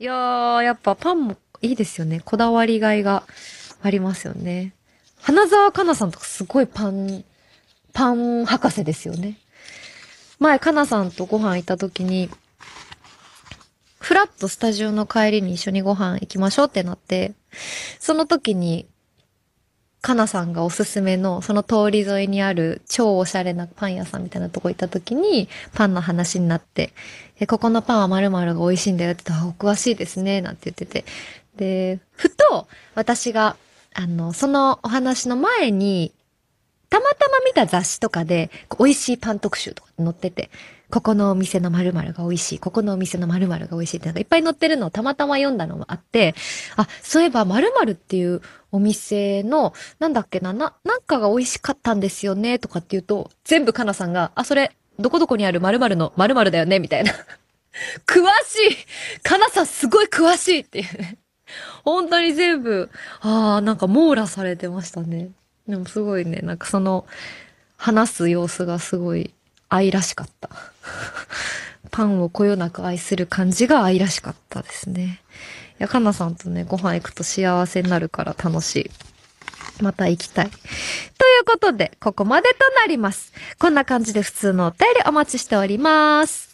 いやー、やっぱパンもいいですよね。こだわりがいがありますよね。花沢香菜さんとかすごいパン、パン博士ですよね。前、香菜さんとご飯行った時に、ふらっとスタジオの帰りに一緒にご飯行きましょうってなって、その時にかなさんがおすすめの、その通り沿いにある超おしゃれなパン屋さんみたいなとこ行った時に、パンの話になって、でここのパンは〇〇が美味しいんだよって言ったら、お詳しいですね、なんて言ってて。で、ふと、私が、あの、そのお話の前に、たまたま見た雑誌とかで、美味しいパン特集とか載ってて、ここのお店の〇〇が美味しい、ここのお店の〇〇が美味しいってなんかいっぱい載ってるのをたまたま読んだのもあって、あ、そういえば〇〇っていうお店の、なんだっけな、な、なんかが美味しかったんですよね、とかって言うと、全部かなさんが、あ、それ、どこどこにある〇〇の〇〇だよね、みたいな。詳しいかなさんすごい詳しいっていうね。本当に全部、ああ、なんか網羅されてましたね。でもすごいね、なんかその、話す様子がすごい愛らしかった。パンをこよなく愛する感じが愛らしかったですね。いや、かなさんとね、ご飯行くと幸せになるから楽しい。また行きたい。ということで、ここまでとなります。こんな感じで普通のお便りお待ちしております。